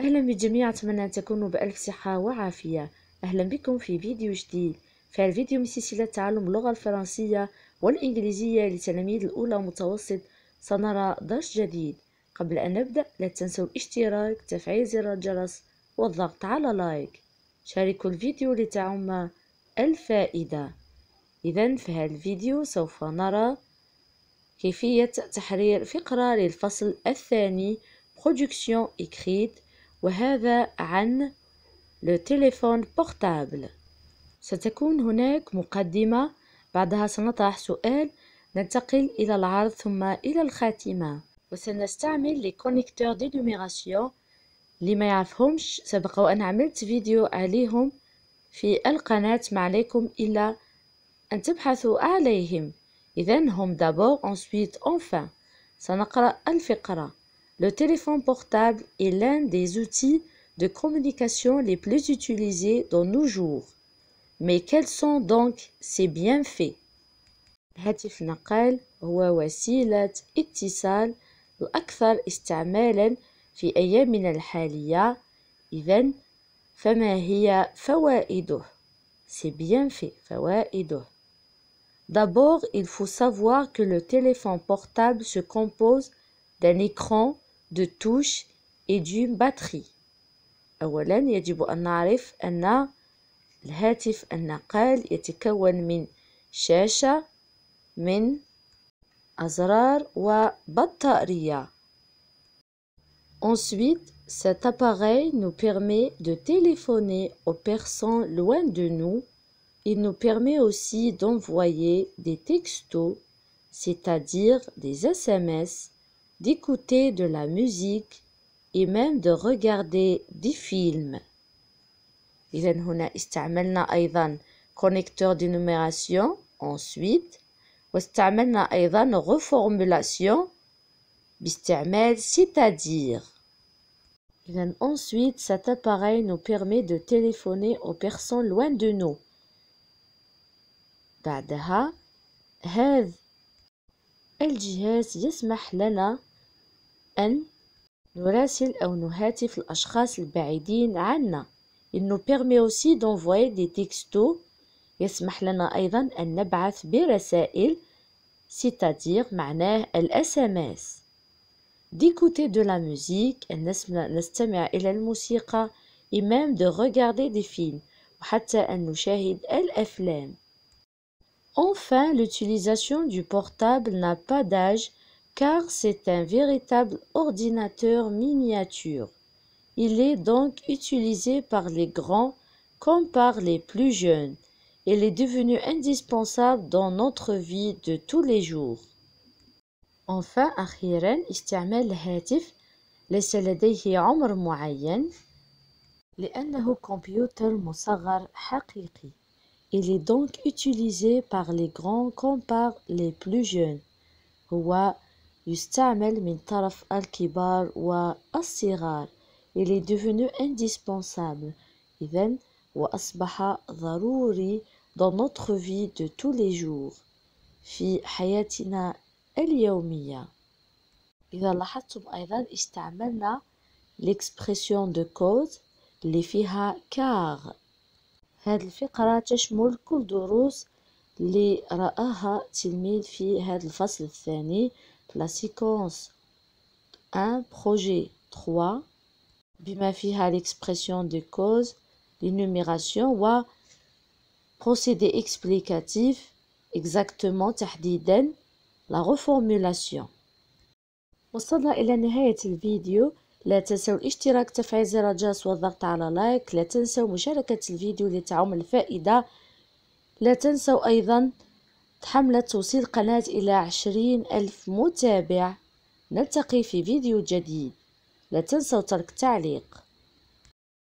أهلا بالجميع أتمنى أن تكونوا بألف صحة وعافية أهلا بكم في فيديو جديد في الفيديو من سلسلة تعلم اللغة الفرنسية والإنجليزية لتلاميذ الأولى متوسط سنرى درس جديد قبل أن نبدأ لا تنسوا الاشتراك تفعيل زر الجرس والضغط على لايك شاركوا الفيديو لتعم الفائدة إذا في هذا الفيديو سوف نرى كيفية تحرير فقرة للفصل الثاني production écrite وهذا عن التليفون بورتابل ستكون هناك مقدمة بعدها سنطرح سؤال ننتقل إلى العرض ثم إلى الخاتمة وسنستعمل لي كونيكتور دي نوميراسيون اللي ما يعرفهمش سبق وأن عملت فيديو عليهم في القناة ما عليكم إلا أن تبحثوا عليهم إذا هم دابور أونسويت أونفان سنقرأ الفقرة Le téléphone portable est l'un des outils de communication les plus utilisés dans nos jours. Mais quels sont donc ses bienfaits الهاتف نقال هو وسيلة اتصال الأكثر استعمالا في أيامنا الحالية إذا فما هي فوائده C'est bien فوائده D'abord, il faut savoir que le téléphone portable se compose d'un écran de touche et d'une batterie Ensuite, cet appareil nous permet de téléphoner aux personnes loin de nous. Il nous permet aussi d'envoyer des textos, c'est-à-dire des SMS, d'écouter de la musique et même de regarder des films. nous هنا utilisé un connecteur d'énumération numération ensuite utilisé أيضا reformulation باستعمال c'est-à-dire ensuite, cet appareil nous permet de téléphoner aux personnes loin de nous. عنا. Il nous permet aussi d'envoyer des textos. nous permet aussi أن des برسائل c'est-à-dire معناه SMS. D'écouter de la musique, نستمع إلى الموسيقى et même de regarder des films Enfin, l'utilisation du portable n'a pas d'âge car c'est un véritable ordinateur miniature. Il est donc utilisé par les grands comme par les plus jeunes. Il est devenu indispensable dans notre vie de tous les jours. Enfin, أخيرا استعمال الهاتف ليس لديه عمر معين لأنه كمبيوتر مصغر حقيقي. Il est donc utilisé par les grands comme par les plus jeunes. هو يستعمل من طرف الكبار والصغار إلي est devenu indispensable إذا وأصبح ضروري dans notre vie de tous les jours في حياتنا اليومية إذا لاحظتم أيضا استعملنا l'expression de cause اللي فيها car هذه الفقرة تشمل كل دروس اللي رآها تلميذ في هذا الفصل الثاني la séquence 1 projet 3 بما فيها l'expression de cause l'énumération و procédé explicatif exactement تحديدا la reformulation وصلنا إلى نهاية الفيديو لا تنسوا الاشتراك تفعيل زر الجرس والضغط على لايك لا تنسوا مشاركة الفيديو لتعم الفائدة لا تنسوا أيضا تحملت توصيل قناة إلى عشرين ألف متابع نلتقي في فيديو جديد لا تنسوا ترك تعليق